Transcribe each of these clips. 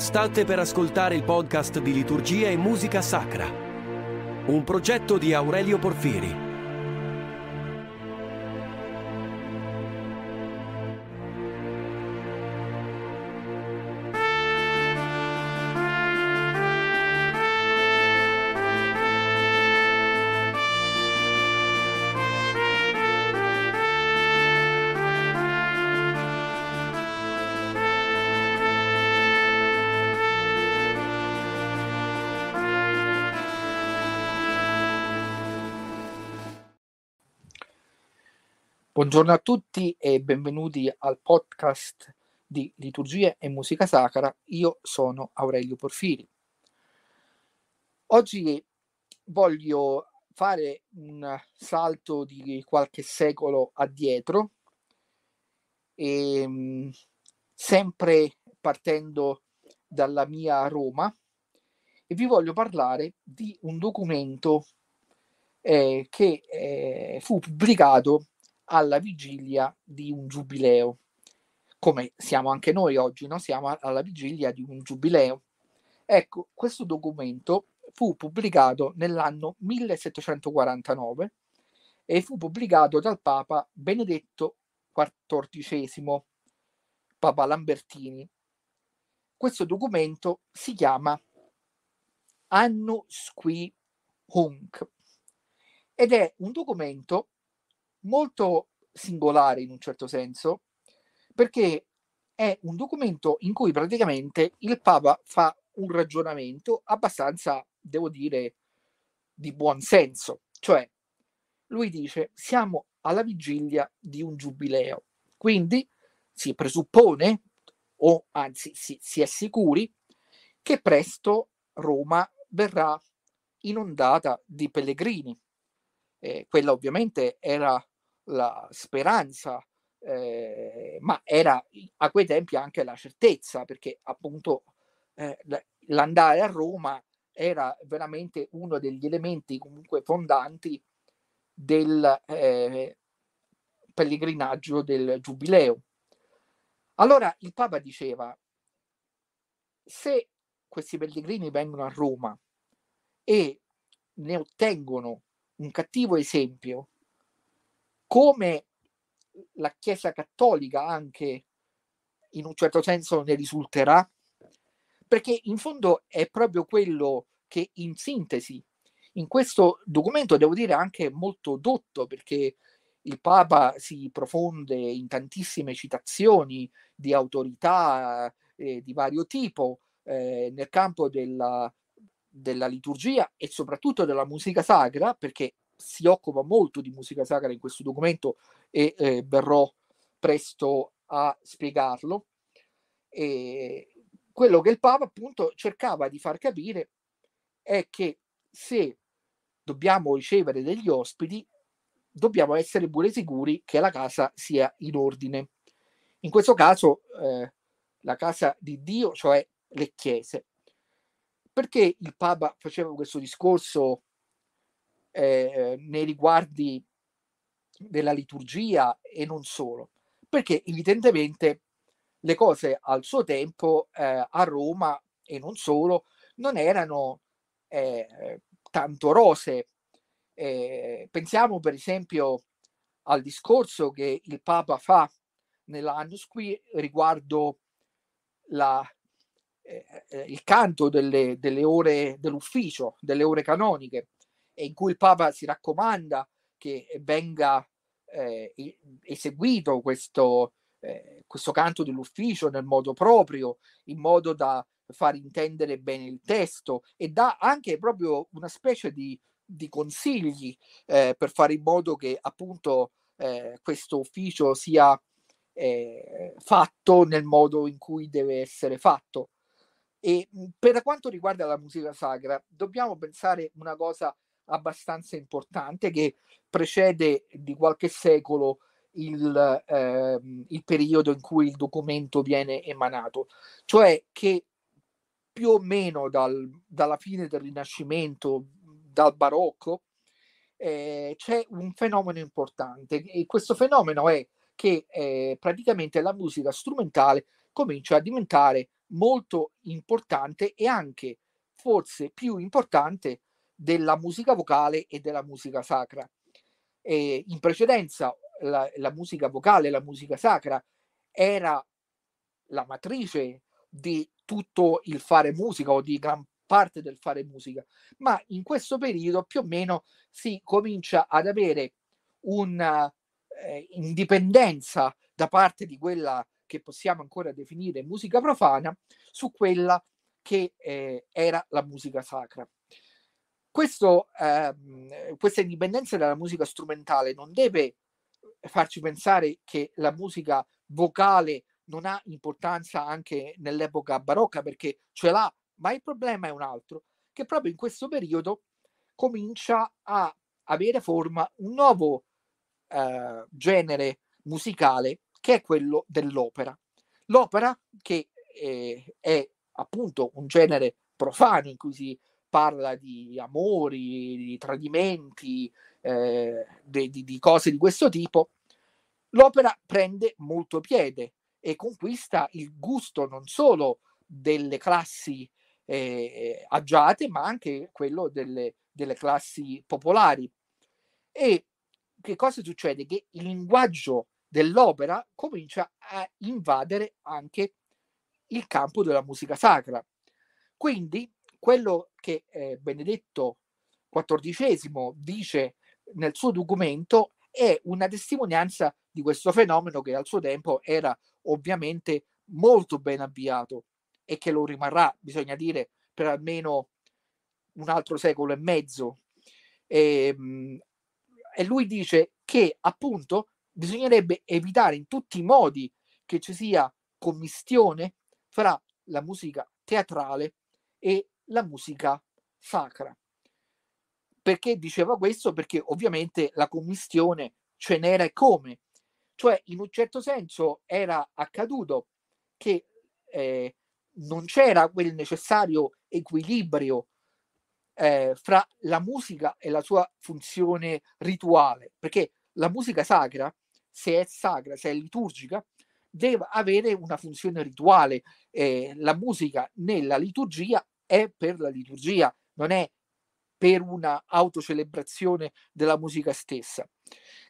State per ascoltare il podcast di liturgia e musica sacra, un progetto di Aurelio Porfiri Buongiorno a tutti e benvenuti al podcast di Liturgia e Musica Sacra. Io sono Aurelio Porfiri. Oggi voglio fare un salto di qualche secolo addietro, e, ehm, sempre partendo dalla mia Roma, e vi voglio parlare di un documento eh, che eh, fu pubblicato alla vigilia di un giubileo, come siamo anche noi oggi, no? siamo alla vigilia di un giubileo. Ecco, questo documento fu pubblicato nell'anno 1749 e fu pubblicato dal Papa Benedetto XIV, Papa Lambertini. Questo documento si chiama Annus qui Hunc ed è un documento molto singolare in un certo senso, perché è un documento in cui praticamente il Papa fa un ragionamento abbastanza, devo dire, di buon senso. Cioè, lui dice, siamo alla vigilia di un giubileo, quindi si presuppone, o anzi si, si è sicuri, che presto Roma verrà inondata di pellegrini. Eh, quella ovviamente era la speranza, eh, ma era a quei tempi anche la certezza, perché appunto eh, l'andare a Roma era veramente uno degli elementi comunque fondanti del eh, pellegrinaggio del Giubileo. Allora il Papa diceva, se questi pellegrini vengono a Roma e ne ottengono un cattivo esempio come la Chiesa cattolica anche in un certo senso ne risulterà, perché in fondo è proprio quello che in sintesi in questo documento devo dire anche molto dotto perché il Papa si profonde in tantissime citazioni di autorità eh, di vario tipo eh, nel campo della, della liturgia e soprattutto della musica sacra, perché si occupa molto di musica sacra in questo documento e eh, verrò presto a spiegarlo. E quello che il Papa appunto cercava di far capire è che se dobbiamo ricevere degli ospiti, dobbiamo essere pure sicuri che la casa sia in ordine. In questo caso eh, la casa di Dio, cioè le chiese. Perché il Papa faceva questo discorso eh, nei riguardi della liturgia e non solo, perché evidentemente le cose al suo tempo eh, a Roma e non solo non erano eh, tanto rose. Eh, pensiamo per esempio al discorso che il Papa fa nell'annus qui riguardo la, eh, eh, il canto delle, delle ore dell'ufficio, delle ore canoniche in cui il Papa si raccomanda che venga eh, eseguito questo, eh, questo canto dell'ufficio nel modo proprio, in modo da far intendere bene il testo e dà anche proprio una specie di, di consigli eh, per fare in modo che appunto eh, questo ufficio sia eh, fatto nel modo in cui deve essere fatto. E per quanto riguarda la musica sacra, dobbiamo pensare una cosa abbastanza importante che precede di qualche secolo il, eh, il periodo in cui il documento viene emanato, cioè che più o meno dal, dalla fine del Rinascimento, dal barocco, eh, c'è un fenomeno importante e questo fenomeno è che eh, praticamente la musica strumentale comincia a diventare molto importante e anche forse più importante della musica vocale e della musica sacra. E in precedenza la, la musica vocale, la musica sacra era la matrice di tutto il fare musica o di gran parte del fare musica, ma in questo periodo più o meno si comincia ad avere un'indipendenza eh, da parte di quella che possiamo ancora definire musica profana su quella che eh, era la musica sacra. Questo, ehm, questa indipendenza dalla musica strumentale non deve eh, farci pensare che la musica vocale non ha importanza anche nell'epoca barocca perché ce l'ha, ma il problema è un altro, che proprio in questo periodo comincia a avere forma un nuovo eh, genere musicale che è quello dell'opera. L'opera che eh, è appunto un genere profano in cui si parla di amori, di tradimenti, eh, di, di, di cose di questo tipo, l'opera prende molto piede e conquista il gusto non solo delle classi eh, agiate, ma anche quello delle, delle classi popolari. E che cosa succede? Che il linguaggio dell'opera comincia a invadere anche il campo della musica sacra. Quindi quello che eh, Benedetto XIV dice nel suo documento è una testimonianza di questo fenomeno che al suo tempo era ovviamente molto ben avviato e che lo rimarrà, bisogna dire, per almeno un altro secolo e mezzo. E, ehm, e lui dice che appunto bisognerebbe evitare in tutti i modi che ci sia commistione fra la musica teatrale e la musica sacra. Perché diceva questo? Perché ovviamente la commistione ce n'era e come. Cioè, in un certo senso era accaduto che eh, non c'era quel necessario equilibrio eh, fra la musica e la sua funzione rituale, perché la musica sacra, se è sacra, se è liturgica, deve avere una funzione rituale. Eh, la musica nella liturgia è per la liturgia, non è per una autocelebrazione della musica stessa.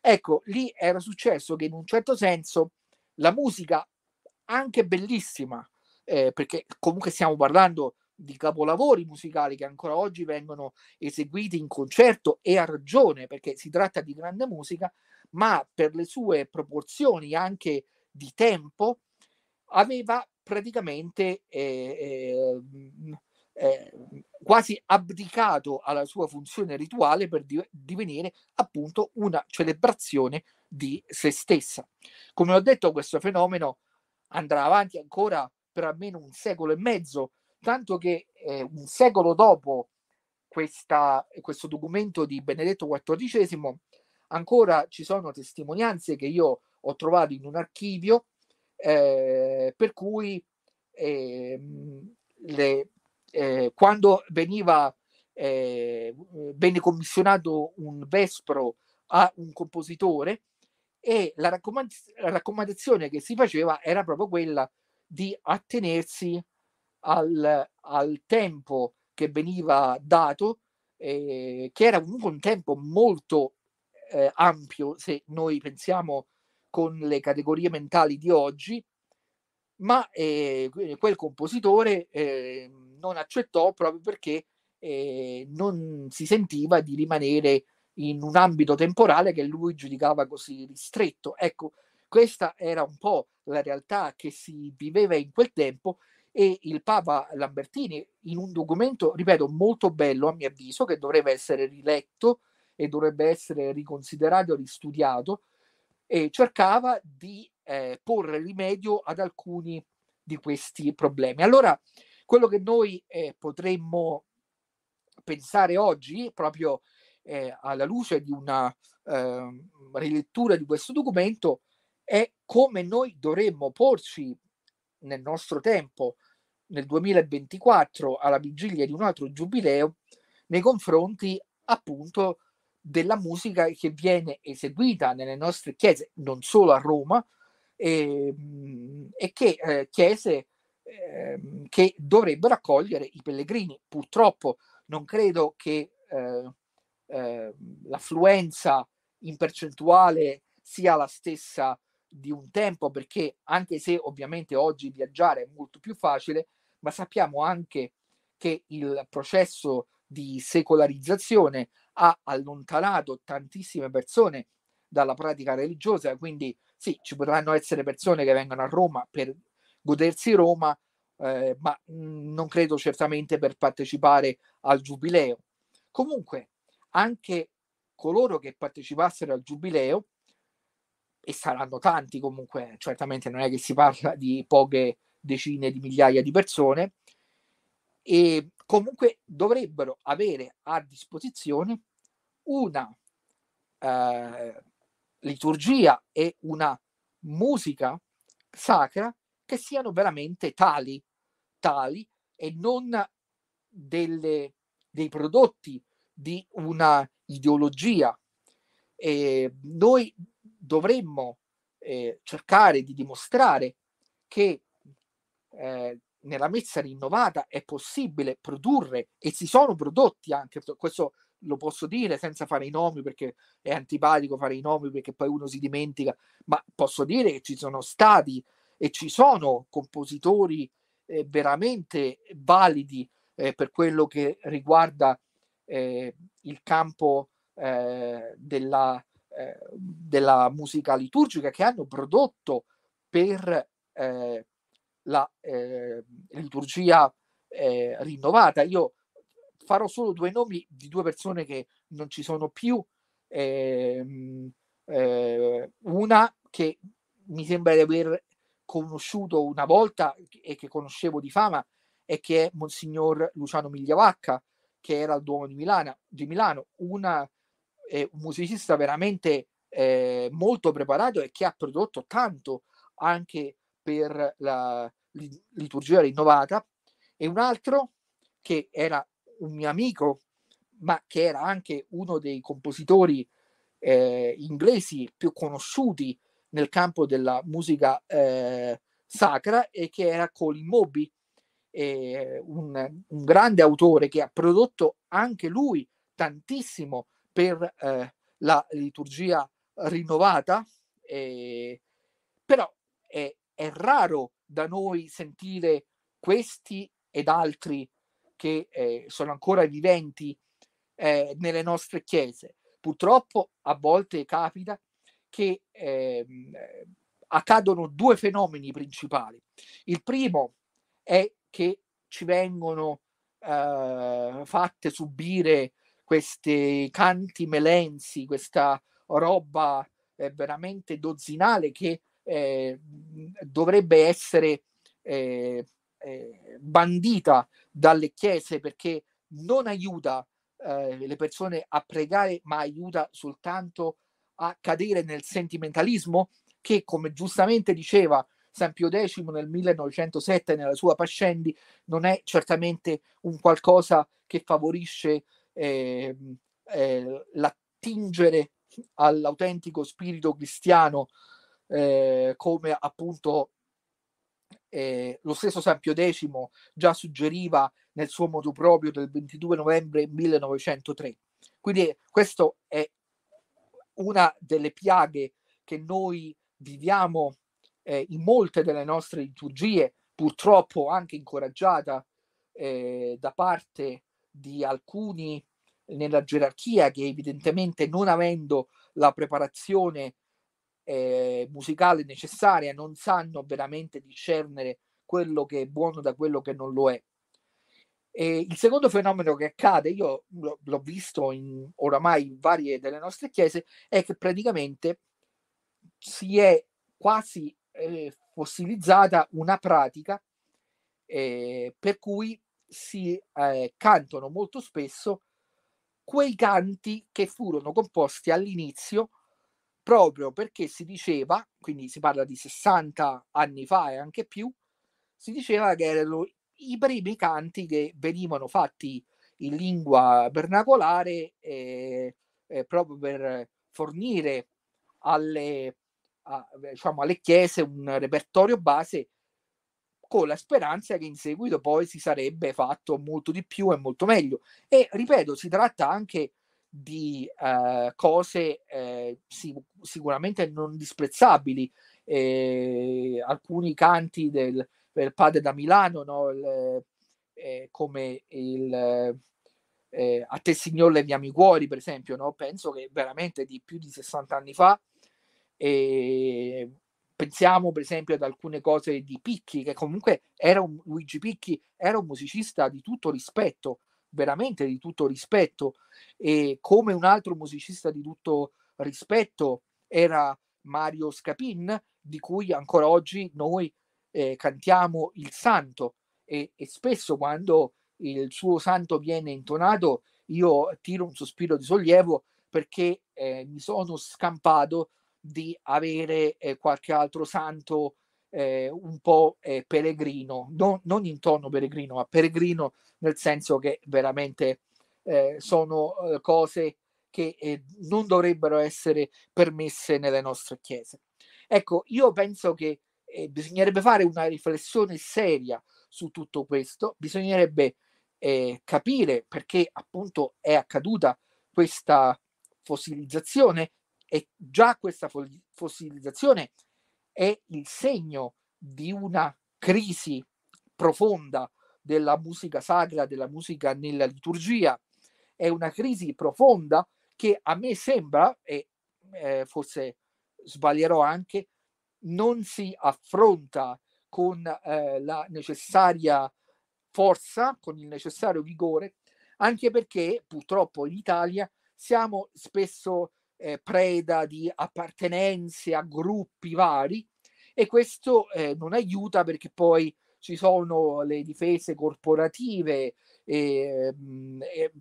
Ecco, lì era successo che in un certo senso la musica, anche bellissima, eh, perché comunque stiamo parlando di capolavori musicali che ancora oggi vengono eseguiti in concerto e a ragione perché si tratta di grande musica, ma per le sue proporzioni anche di tempo aveva praticamente eh, eh, eh, quasi abdicato alla sua funzione rituale per di- divenire appunto una celebrazione di se stessa. Come ho detto, questo fenomeno andrà avanti ancora per almeno un secolo e mezzo, tanto che eh, un secolo dopo questa, questo documento di Benedetto XIV, ancora ci sono testimonianze che io ho trovato in un archivio, eh, per cui eh, le, eh, quando veniva, eh, eh, venne commissionato un vespro a un compositore e la, raccomand- la, raccomandazione che si faceva era proprio quella di attenersi al, al tempo che veniva dato, eh, che era comunque un tempo molto eh, ampio se noi pensiamo con le categorie mentali di oggi, ma eh, quel compositore eh, non accettò proprio perché eh, non si sentiva di rimanere in un ambito temporale che lui giudicava così ristretto. Ecco, questa era un po' la realtà che si viveva in quel tempo e il Papa Lambertini in un documento, ripeto, molto bello a mio avviso, che dovrebbe essere riletto e dovrebbe essere riconsiderato, e ristudiato, cercava di eh, porre rimedio ad alcuni di questi problemi. Allora, quello che noi eh, potremmo pensare oggi, proprio eh, alla luce di una ehm, rilettura di questo documento, è come noi dovremmo porci nel nostro tempo, nel 2024, alla vigilia di un altro giubileo, nei confronti appunto della musica che viene eseguita nelle nostre chiese, non solo a Roma, e, ehm, e che eh, chiese eh, che dovrebbero accogliere i pellegrini. Purtroppo non credo che eh, ehm, l'affluenza in percentuale sia la stessa di un tempo, perché anche se ovviamente oggi viaggiare è molto più facile, ma sappiamo anche che il processo di secolarizzazione ha allontanato tantissime persone dalla pratica religiosa, quindi sì, ci potranno essere persone che vengono a Roma per godersi Roma, eh, ma mm, non credo certamente per partecipare al giubileo. Comunque, anche coloro che partecipassero al giubileo, e saranno tanti comunque, certamente non è che si parla di poche decine di migliaia di persone, e comunque dovrebbero avere a disposizione una eh, liturgia e una musica sacra che siano veramente tali, tali e non delle, dei prodotti di una ideologia. E noi dovremmo eh, cercare di dimostrare che eh, nella messa rinnovata è possibile produrre e si sono prodotti anche questo lo posso dire senza fare i nomi perché è antipatico fare i nomi perché poi uno si dimentica, ma posso dire che ci sono stati e ci sono compositori eh, veramente validi eh, per quello che riguarda eh, il campo eh, della, eh, della, musica liturgica che hanno prodotto per eh, la liturgia rinnovata. Io farò solo due nomi di due persone che non ci sono più. Eh, eh, una che mi sembra di aver conosciuto una volta e che conoscevo di fama e che è Monsignor Luciano Migliavacca, che era al Duomo di, Milana, di Milano, una, eh, un musicista veramente eh, molto preparato e che ha prodotto tanto anche per la liturgia rinnovata, e un altro che era un mio amico, ma che era anche uno dei compositori eh, inglesi più conosciuti nel campo della musica eh, sacra e che era Colin Moby, eh, un, un, grande autore che ha prodotto anche lui tantissimo per eh, la liturgia rinnovata, eh, però è, è raro da noi sentire questi ed altri che eh, sono ancora viventi eh, nelle nostre chiese. Purtroppo a volte capita che eh, accadono due fenomeni principali. Il primo è che ci vengono eh, fatte subire questi canti melensi, questa roba eh, veramente dozzinale che eh, dovrebbe essere eh, eh, bandita dalle chiese perché non aiuta eh, le persone a pregare, ma aiuta soltanto a cadere nel sentimentalismo che, come giustamente diceva San Pio X nel 1907 nella sua Pascendi, non è certamente un qualcosa che favorisce eh, eh, l'attingere all'autentico spirito cristiano eh, come appunto eh, lo stesso Sampio X già suggeriva nel suo modo proprio del 22 novembre 1903. Quindi questa è una delle piaghe che noi viviamo eh, in molte delle nostre liturgie, purtroppo anche incoraggiata eh, da parte di alcuni nella gerarchia che evidentemente non avendo la preparazione eh, musicale necessaria, non sanno veramente discernere quello che è buono da quello che non lo è. E il secondo fenomeno che accade, io l'ho, visto in, oramai in varie delle nostre chiese, è che praticamente si è quasi eh, fossilizzata una pratica eh, per cui si eh, cantano molto spesso quei canti che furono composti all'inizio proprio perché si diceva, quindi si parla di 60 anni fa e anche più, si diceva che erano i primi canti che venivano fatti in lingua vernacolare eh, eh, proprio per fornire alle, a, diciamo, alle chiese un repertorio base con la speranza che in seguito poi si sarebbe fatto molto di più e molto meglio. E ripeto, si tratta anche di eh, cose eh, sic- sicuramente non disprezzabili. Eh, alcuni canti del, del, padre da Milano, no? il, eh, come il eh, A te Signore leviamo i cuori, per esempio, no? penso che veramente di più di 60 anni fa. Eh, pensiamo per esempio ad alcune cose di Picchi, che comunque era un, Luigi Picchi era un musicista di tutto rispetto, veramente di tutto rispetto e come un altro musicista di tutto rispetto era Mario Scapin, di cui ancora oggi noi eh, cantiamo il santo e, e, spesso quando il suo santo viene intonato io tiro un sospiro di sollievo perché eh, mi sono scampato di avere eh, qualche altro santo eh, un po' eh, peregrino, non, non in tono peregrino, ma peregrino nel senso che veramente eh, sono eh, cose che eh, non dovrebbero essere permesse nelle nostre chiese. Ecco, io penso che bisognerebbe fare una riflessione seria su tutto questo, bisognerebbe capire perché appunto è accaduta questa fossilizzazione e già questa fossilizzazione è il segno di una crisi profonda della musica sacra, della musica nella liturgia. È una crisi profonda che a me sembra, e eh, forse sbaglierò anche, non si affronta con eh, la necessaria forza, con il necessario vigore, anche perché purtroppo in Italia siamo spesso eh, preda di appartenenze a gruppi vari e questo eh, non aiuta perché poi ci sono le difese corporative eh,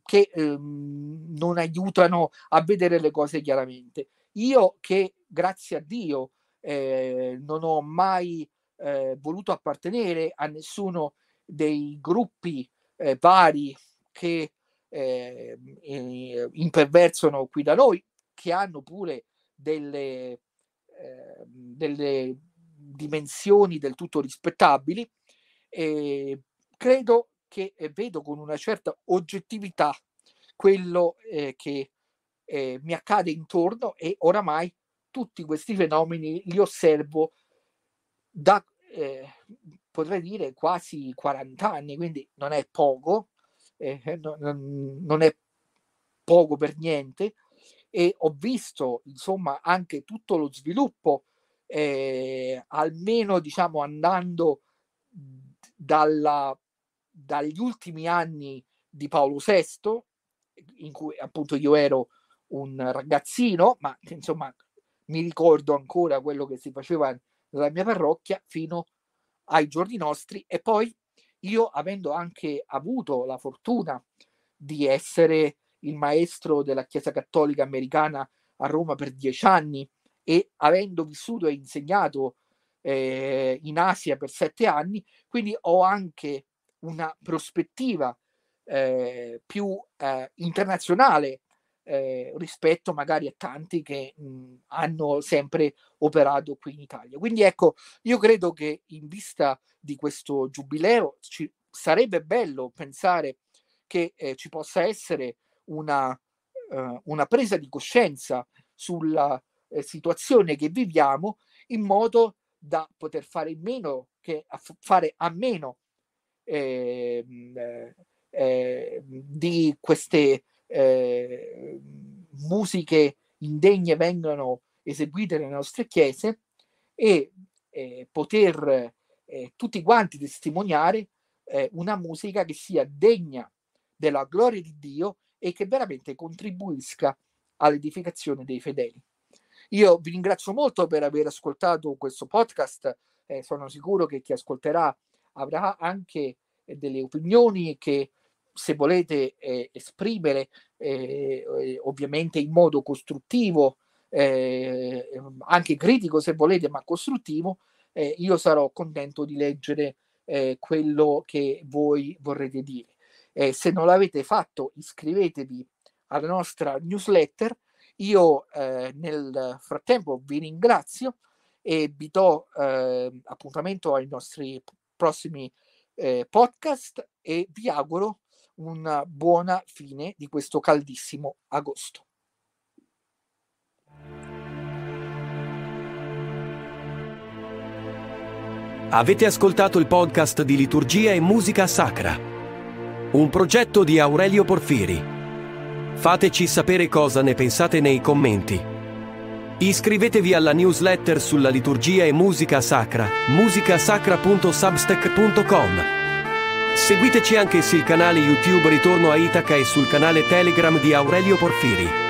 che ehm, non aiutano a vedere le cose chiaramente. Io che grazie a Dio eh, non ho mai eh, voluto appartenere a nessuno dei gruppi eh, vari che eh, imperversono qui da noi, che hanno pure delle, eh, delle dimensioni del tutto rispettabili, eh, credo che vedo con una certa oggettività quello eh, che eh, mi accade intorno e oramai tutti questi fenomeni li osservo da, eh, potrei dire, quasi 40 anni, quindi non è poco, eh, non, non è poco per niente, e ho visto insomma anche tutto lo sviluppo, eh, almeno diciamo andando dalla, dagli ultimi anni di Paolo VI, in cui appunto io ero un ragazzino, ma insomma mi ricordo ancora quello che si faceva nella mia parrocchia fino ai giorni nostri e poi io avendo anche avuto la fortuna di essere il maestro della Chiesa Cattolica Americana a Roma per dieci anni e avendo vissuto e insegnato eh, in Asia per sette anni, quindi ho anche una prospettiva eh, più eh, internazionale eh, rispetto magari a tanti che mh, hanno sempre operato qui in Italia. Quindi ecco, io credo che in vista di questo giubileo ci, sarebbe bello pensare che eh, ci possa essere una, eh, una presa di coscienza sulla eh, situazione che viviamo in modo da poter fare, meno che, a fare a meno ehm, eh, di queste eh, musiche indegne vengano eseguite nelle nostre chiese e eh, poter eh, tutti quanti testimoniare una musica che sia degna della gloria di Dio e che veramente contribuisca all'edificazione dei fedeli. Io vi ringrazio molto per aver ascoltato questo podcast, eh, sono sicuro che chi ascolterà avrà anche delle opinioni che se volete eh, esprimere eh, eh, ovviamente in modo costruttivo, eh, ehm, anche critico se volete, ma costruttivo, io sarò contento di leggere quello che voi vorrete dire. Eh, se non l'avete fatto, iscrivetevi alla nostra newsletter. Io eh, nel frattempo vi ringrazio e vi do eh, appuntamento ai nostri prossimi eh, podcast e vi auguro una buona fine di questo caldissimo agosto. Avete ascoltato il podcast di liturgia e musica sacra? Un progetto di Aurelio Porfiri. Fateci sapere cosa ne pensate nei commenti. Iscrivetevi alla newsletter sulla liturgia e musica sacra, musicasacra.substack.com. Seguiteci anche sul canale YouTube Ritorno a Itaca e sul canale Telegram di Aurelio Porfiri.